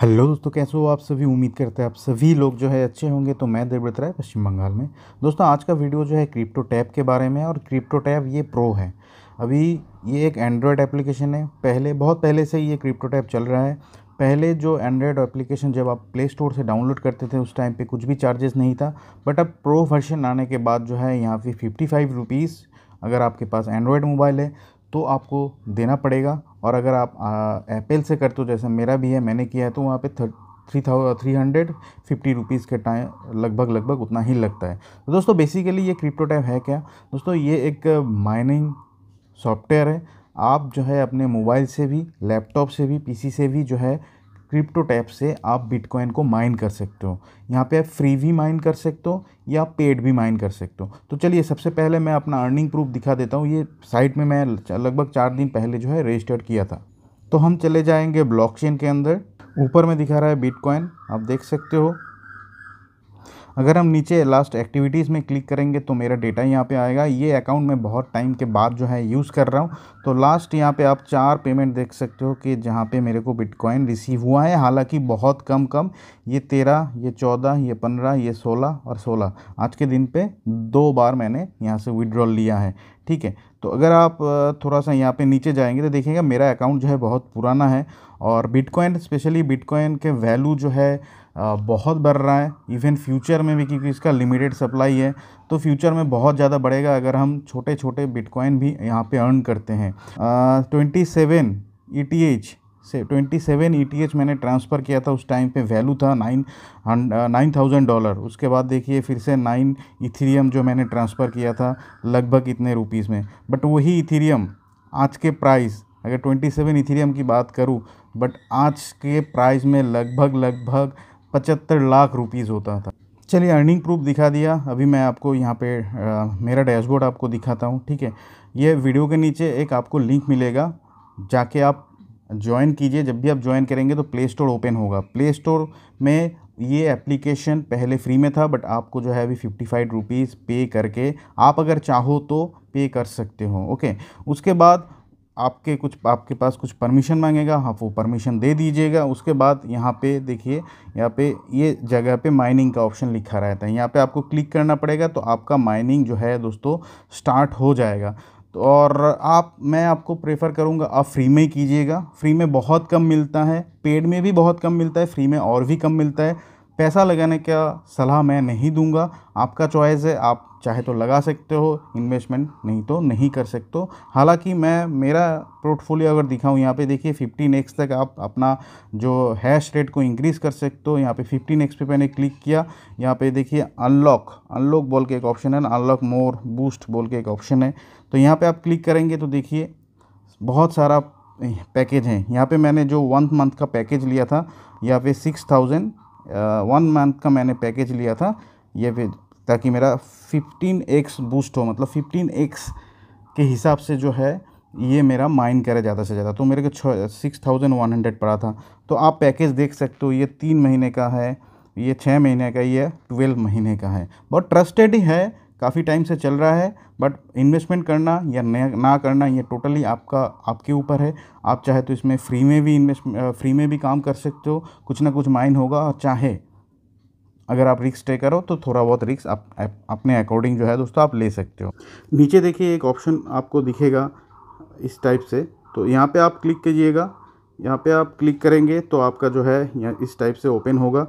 hello दोस्तों कैसे हो आप सभी उम्मीद करते हैं आप सभी लोग जो है अच्छे होंगे तो मैं देवव्रत राय पश्चिम बंगाल में दोस्तों आज का वीडियो जो है क्रिप्टो टैप के बारे में और क्रिप्टो टैप ये प्रो है अभी ये एक एंड्रॉयड एप्लीकेशन है पहले बहुत पहले से ये क्रिप्टो टैप चल रहा है पहले जो एंड्रॉयड एप्लीकेशन जब आप प्ले स्टोर से डाउनलोड करते थे उस टाइम पर कुछ भी चार्जेस नहीं था बट अब प्रो वर्जन आने के बाद जो है यहाँ पे फिफ्टी फाइव रुपीज़ अगर आपके पास एंड्रॉयड मोबाइल है तो आपको देना पड़ेगा और अगर आप एप्पल से करते हो जैसे मेरा भी है मैंने किया है तो वहाँ पे three thousand three hundred fifty rupees के टाइम लगभग लगभग उतना ही लगता है तो दोस्तों बेसिकली ये क्रिप्टो टैप है क्या दोस्तों ये एक माइनिंग सॉफ्टवेयर है आप जो है अपने मोबाइल से भी लैपटॉप से भी पीसी से भी जो है क्रिप्टो टैप से आप बिटकॉइन को माइन कर सकते हो यहाँ पे आप फ्री भी माइन कर सकते हो या पेड भी माइन कर सकते हो तो चलिए सबसे पहले मैं अपना अर्निंग प्रूफ दिखा देता हूँ ये साइट में मैं लगभग चार दिन पहले जो है रजिस्टर्ड किया था तो हम चले जाएंगे ब्लॉकचेन के अंदर ऊपर में दिखा रहा है बिटकॉइन आप देख सकते हो अगर हम नीचे लास्ट एक्टिविटीज़ में क्लिक करेंगे तो मेरा डेटा यहाँ पे आएगा ये अकाउंट मैं बहुत टाइम के बाद जो है यूज़ कर रहा हूँ तो लास्ट यहाँ पे आप चार पेमेंट देख सकते हो कि जहाँ पे मेरे को बिटकॉइन रिसीव हुआ है हालांकि बहुत कम कम ये तेरह ये चौदह ये पंद्रह ये सोलह और सोलह आज के दिन पर दो बार मैंने यहाँ से विड्रॉल लिया है ठीक है तो अगर आप थोड़ा सा यहाँ पे नीचे जाएंगे तो देखेंगे मेरा अकाउंट जो है बहुत पुराना है और बिटकॉइन स्पेशली बिटकॉइन के वैल्यू जो है बहुत बढ़ रहा है इवन फ्यूचर में भी क्योंकि इसका लिमिटेड सप्लाई है तो फ्यूचर में बहुत ज़्यादा बढ़ेगा अगर हम छोटे छोटे बिटकॉइन भी यहाँ पे अर्न करते हैं ट्वेंटी सेवन ई से ट्वेंटी सेवन ई मैंने ट्रांसफ़र किया था उस टाइम पे वैल्यू था नाइन नाइन थाउजेंड डॉलर उसके बाद देखिए फिर से नाइन इथीरियम जो मैंने ट्रांसफ़र किया था लगभग इतने रुपीज़ में बट वही इथीरियम आज के प्राइस अगर ट्वेंटी सेवन इथेरियम की बात करूँ बट आज के प्राइस में लगभग लगभग पचहत्तर लाख रुपीज़ होता था चलिए अर्निंग प्रूफ दिखा दिया अभी मैं आपको यहाँ पे आ, मेरा डैशबोर्ड आपको दिखाता हूँ ठीक है ये वीडियो के नीचे एक आपको लिंक मिलेगा जाके आप ज्वाइन कीजिए जब भी आप ज्वाइन करेंगे तो प्ले स्टोर ओपन होगा प्ले स्टोर में ये एप्लीकेशन पहले फ्री में था बट आपको जो है अभी फिफ्टी फाइव रुपीज़ पे करके आप अगर चाहो तो पे कर सकते हो ओके उसके बाद आपके कुछ आपके पास कुछ परमिशन मांगेगा आप हाँ, वो परमिशन दे दीजिएगा उसके बाद यहाँ पे देखिए यहाँ पे ये जगह पे माइनिंग का ऑप्शन लिखा रहता है यहाँ पे आपको क्लिक करना पड़ेगा तो आपका माइनिंग जो है दोस्तों स्टार्ट हो जाएगा तो और आप मैं आपको प्रेफर करूँगा आप फ्री में कीजिएगा फ्री में बहुत कम मिलता है पेड में भी बहुत कम मिलता है फ्री में और भी कम मिलता है पैसा लगाने का सलाह मैं नहीं दूंगा आपका चॉइस है आप चाहे तो लगा सकते हो इन्वेस्टमेंट नहीं तो नहीं कर सकते हो हालांकि मैं मेरा पोर्टफोलियो अगर दिखाऊँ यहाँ पे देखिए फिफ्टीन एक्स तक आप अपना जो हैश रेट को इंक्रीज़ कर सकते हो यहाँ पे एक्स पे मैंने क्लिक किया यहाँ पे देखिए अनलॉक अनलॉक बोल के एक ऑप्शन है अनलॉक मोर बूस्ट बोल के एक ऑप्शन है तो यहाँ पर आप क्लिक करेंगे तो देखिए बहुत सारा पैकेज है यहाँ पर मैंने जो वन मंथ का पैकेज लिया था यहाँ पे सिक्स थाउजेंड वन मंथ का मैंने पैकेज लिया था ये फिर ताकि मेरा फिफ्टीन एक्स बूस्ट हो मतलब फिफ्टीन एक्स के हिसाब से जो है ये मेरा माइन करे ज़्यादा से ज़्यादा तो मेरे को छः सिक्स थाउजेंड वन हंड्रेड पड़ा था तो आप पैकेज देख सकते हो ये तीन महीने का है ये छः महीने का ये ट्वेल्व महीने का है बहुत ट्रस्टेड ही है काफ़ी टाइम से चल रहा है बट इन्वेस्टमेंट करना या ना करना ये टोटली आपका आपके ऊपर है आप चाहे तो इसमें फ्री में भी इन्वेस्ट फ्री में भी काम कर सकते हो कुछ ना कुछ माइन होगा और चाहे अगर आप रिक्स टेक करो तो थोड़ा बहुत रिक्स आप अपने अकॉर्डिंग जो है दोस्तों आप ले सकते हो नीचे देखिए एक ऑप्शन आपको दिखेगा इस टाइप से तो यहाँ पे आप क्लिक कीजिएगा यहाँ पे आप क्लिक करेंगे तो आपका जो है यहाँ इस टाइप से ओपन होगा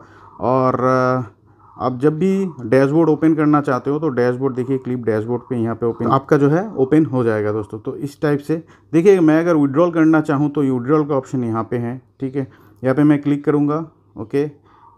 और आप जब भी डैशबोर्ड ओपन करना चाहते हो तो डैशबोर्ड देखिए क्लिप डैशबोर्ड पे यहाँ पे ओपन तो आपका जो है ओपन हो जाएगा दोस्तों तो इस टाइप से देखिए मैं अगर विड्रॉल करना चाहूँ तो विड्रॉल का ऑप्शन यहाँ पे है ठीक है यहाँ पे मैं क्लिक करूँगा ओके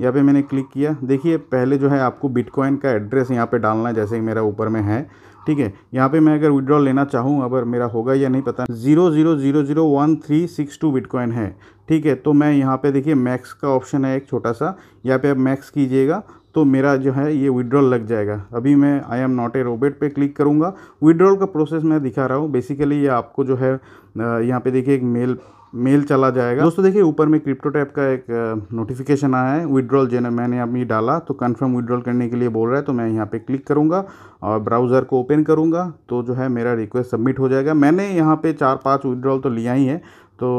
यहाँ पे मैंने क्लिक किया देखिए पहले जो है आपको बिटकॉइन का एड्रेस यहाँ पे डालना है जैसे कि मेरा ऊपर में है ठीक है यहाँ पे मैं अगर विड्रॉ लेना चाहूँ अगर मेरा होगा या नहीं पता zero zero zero zero one three six two bitcoin है ठीक है तो मैं यहाँ पे देखिए मैक्स का ऑप्शन है एक छोटा सा यहाँ पे आप मैक्स कीजिएगा तो मेरा जो है ये विड्रॉल लग जाएगा अभी मैं आई एम नॉट ए रोबेट पे क्लिक करूँगा विड्रॉल का प्रोसेस मैं दिखा रहा हूँ बेसिकली ये आपको जो है यहाँ पे देखिए एक मेल मेल चला जाएगा दोस्तों देखिए ऊपर में क्रिप्टो टैप का एक नोटिफिकेशन आया है विड्रॉल जिन्हें मैंने अभी डाला तो कंफर्म विड्रॉल करने के लिए बोल रहा है तो मैं यहाँ पे क्लिक करूँगा और ब्राउज़र को ओपन करूँगा तो जो है मेरा रिक्वेस्ट सबमिट हो जाएगा मैंने यहाँ पे चार पाँच विड्रॉल तो लिया ही है तो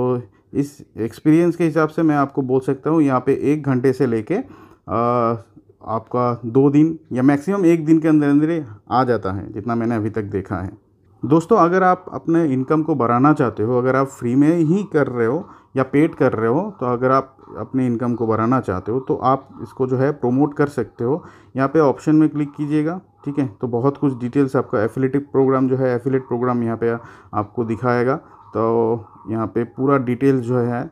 इस एक्सपीरियंस के हिसाब से मैं आपको बोल सकता हूँ यहाँ पर एक घंटे से लेके आपका दो दिन या मैक्सिमम एक दिन के अंदर अंदर आ जाता है जितना मैंने अभी तक देखा है दोस्तों अगर आप अपने इनकम को बढ़ाना चाहते हो अगर आप फ्री में ही कर रहे हो या पेड कर रहे हो तो अगर आप अपने इनकम को बढ़ाना चाहते हो तो आप इसको जो है प्रोमोट कर सकते हो यहाँ पे ऑप्शन में क्लिक कीजिएगा ठीक है तो बहुत कुछ डिटेल्स आपका एफिलेटिव प्रोग्राम जो है एफिलेट प्रोग्राम यहाँ पे आपको दिखाएगा तो यहाँ पे पूरा डिटेल्स जो है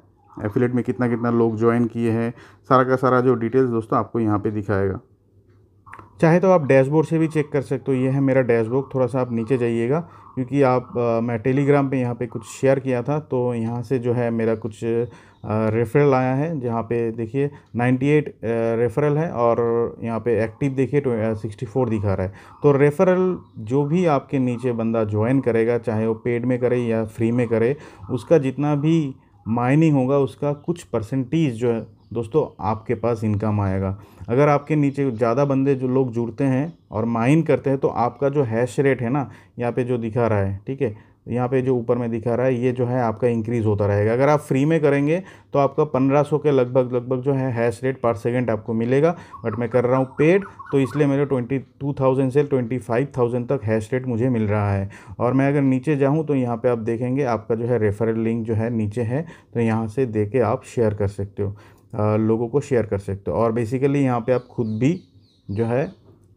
एफिलेट में कितना कितना लोग ज्वाइन किए हैं सारा का सारा जो डिटेल्स दोस्तों आपको यहाँ पर दिखाएगा चाहे तो आप डैशबोर्ड से भी चेक कर सकते हो ये है मेरा डैशबोर्ड थोड़ा सा आप नीचे जाइएगा क्योंकि आप आ, मैं टेलीग्राम पे यहाँ पे कुछ शेयर किया था तो यहाँ से जो है मेरा कुछ रेफरल आया है जहाँ पे देखिए 98 रेफरल है और यहाँ पे एक्टिव देखिए 64 दिखा रहा है तो रेफरल जो भी आपके नीचे बंदा ज्वाइन करेगा चाहे वो पेड में करे या फ्री में करे उसका जितना भी माइनिंग होगा उसका कुछ परसेंटेज जो है दोस्तों आपके पास इनकम आएगा अगर आपके नीचे ज़्यादा बंदे जो लोग जुड़ते हैं और माइन करते हैं तो आपका जो हैश रेट है ना यहाँ पे जो दिखा रहा है ठीक है यहाँ पे जो ऊपर में दिखा रहा है ये जो है आपका इंक्रीज़ होता रहेगा अगर आप फ्री में करेंगे तो आपका 1500 के लगभग लगभग जो है हैश रेट पर सेकेंड आपको मिलेगा बट मैं कर रहा हूँ पेड तो इसलिए मेरे 22,000 से 25,000 तक हैश रेट मुझे मिल रहा है और मैं अगर नीचे जाऊँ तो यहाँ पर आप देखेंगे आपका जो है रेफरल लिंक जो है नीचे है तो यहाँ से दे के आप शेयर कर सकते हो लोगों को शेयर कर सकते हो और बेसिकली यहाँ पे आप खुद भी जो है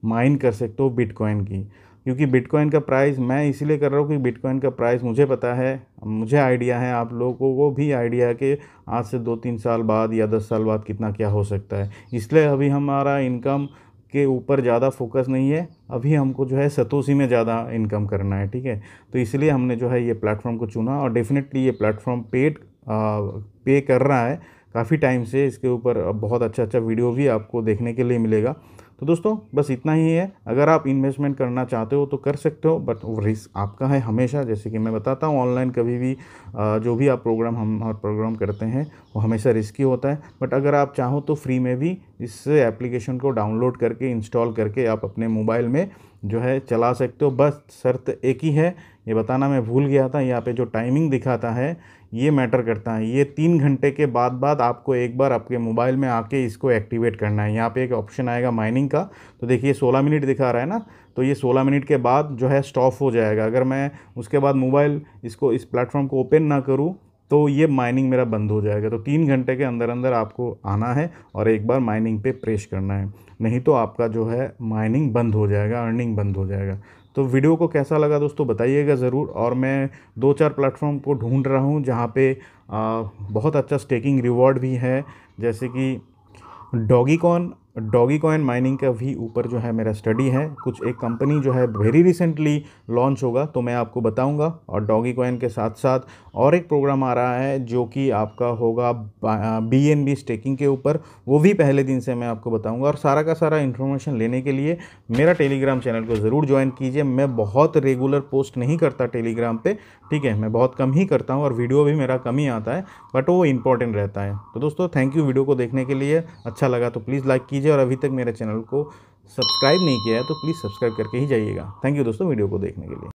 माइन कर सकते हो बिटकॉइन की क्योंकि बिटकॉइन का प्राइस मैं इसीलिए कर रहा हूँ कि बिटकॉइन का प्राइस मुझे पता है मुझे आइडिया है आप लोगों को भी आइडिया है कि आज से दो तीन साल बाद या दस साल बाद कितना क्या हो सकता है इसलिए अभी हमारा इनकम के ऊपर ज़्यादा फोकस नहीं है अभी हमको जो है सतोसी में ज़्यादा इनकम करना है ठीक है तो इसलिए हमने जो है ये प्लेटफॉर्म को चुना और डेफिनेटली ये प्लेटफॉर्म पेड पे कर रहा है काफ़ी टाइम से इसके ऊपर बहुत अच्छा अच्छा वीडियो भी आपको देखने के लिए मिलेगा तो दोस्तों बस इतना ही है अगर आप इन्वेस्टमेंट करना चाहते हो तो कर सकते हो बट वो रिस्क आपका है हमेशा जैसे कि मैं बताता हूँ ऑनलाइन कभी भी जो भी आप प्रोग्राम हम और प्रोग्राम करते हैं वो हमेशा रिस्की होता है बट अगर आप चाहो तो फ्री में भी इस एप्लीकेशन को डाउनलोड करके इंस्टॉल करके आप अपने मोबाइल में जो है चला सकते हो बस शर्त एक ही है ये बताना मैं भूल गया था यहाँ पे जो टाइमिंग दिखाता है ये मैटर करता है ये तीन घंटे के बाद बाद आपको एक बार आपके मोबाइल में आके इसको एक्टिवेट करना है यहाँ पे एक ऑप्शन आएगा माइनिंग का तो देखिए 16 मिनट दिखा रहा है ना तो ये 16 मिनट के बाद जो है स्टॉप हो जाएगा अगर मैं उसके बाद मोबाइल इसको इस प्लेटफॉर्म को ओपन ना करूँ तो ये माइनिंग मेरा बंद हो जाएगा तो तीन घंटे के अंदर अंदर आपको आना है और एक बार माइनिंग पे प्रेस करना है नहीं तो आपका जो है माइनिंग बंद हो जाएगा अर्निंग बंद हो जाएगा तो वीडियो को कैसा लगा दोस्तों बताइएगा ज़रूर और मैं दो चार प्लेटफॉर्म को ढूंढ रहा हूँ जहाँ पे आ, बहुत अच्छा स्टेकिंग रिवॉर्ड भी है जैसे कि Dogecoin Dogecoin mining का भी ऊपर जो है मेरा स्टडी है कुछ एक कंपनी जो है वेरी रिसेंटली लॉन्च होगा तो मैं आपको बताऊंगा और डॉगी कॉइन के साथ साथ और एक प्रोग्राम आ रहा है जो कि आपका होगा बी एन बी स्टेकिंग के ऊपर वो भी पहले दिन से मैं आपको बताऊंगा और सारा का सारा इन्फॉर्मेशन लेने के लिए मेरा टेलीग्राम चैनल को ज़रूर ज्वाइन कीजिए मैं बहुत रेगुलर पोस्ट नहीं करता टेलीग्राम पर ठीक है मैं बहुत कम ही करता हूँ और वीडियो भी मेरा कम ही आता है बट वो इंपॉर्टेंट रहता है तो दोस्तों थैंक यू वीडियो को देखने के लिए अच्छा लगा तो प्लीज़ लाइक कीजिए कीजिए और अभी तक मेरे चैनल को सब्सक्राइब नहीं किया है तो प्लीज़ सब्सक्राइब करके ही जाइएगा थैंक यू दोस्तों वीडियो को देखने के लिए